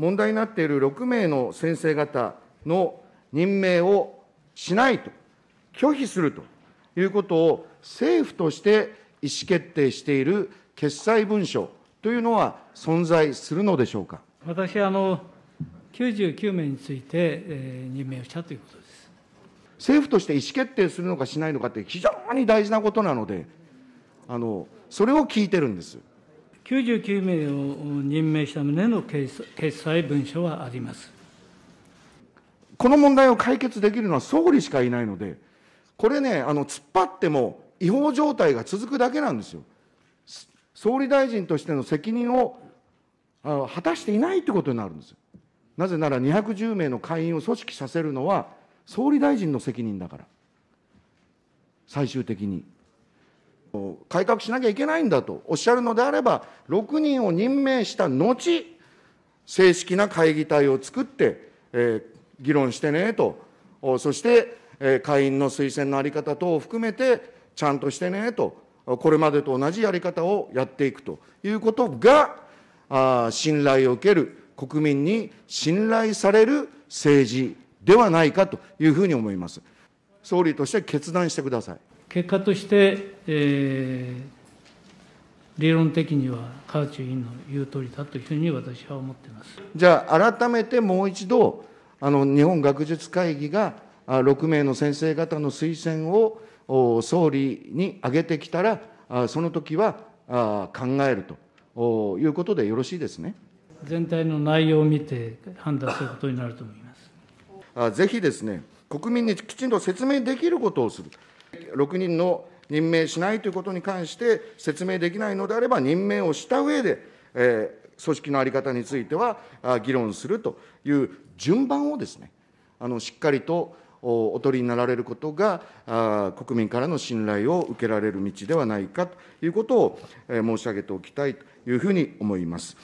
問題になっている6名の先生方の任命をしないと、拒否するということを政府として意思決定している決裁文書というのは存在するのでしょうか。私あの99名について、えー、任命をしたということです。政府として意思決定するのかしないのかって非常に大事なことなので、あのそれを聞いてるんです。99名を任命した旨の決裁文書はありますこの問題を解決できるのは総理しかいないので、これね、あの突っ張っても違法状態が続くだけなんですよ。総理大臣としての責任をあの果たしていないということになるんですよ。なぜなら210名の会員を組織させるのは、総理大臣の責任だから、最終的に。改革しなきゃいけないんだとおっしゃるのであれば、6人を任命した後、正式な会議体を作って、えー、議論してねと、そして、えー、会員の推薦の在り方等を含めて、ちゃんとしてねと、これまでと同じやり方をやっていくということが、あ信頼を受ける、国民に信頼される政治ではないかというふうに思います。総理として決断してください。結果として、えー、理論的には川内委員の言う通りだというふうに私は思っています。じゃあ、改めてもう一度、あの日本学術会議が6名の先生方の推薦を総理に挙げてきたら、その時は考えるということでよろしいですね。全体の内容を見て判断することになると思います。ぜひですね、国民にきちんと説明できることをする。6人の任命しないということに関して説明できないのであれば、任命をした上で、えー、組織の在り方については議論するという順番をですね、あのしっかりとお取りになられることが、国民からの信頼を受けられる道ではないかということを申し上げておきたいというふうに思います。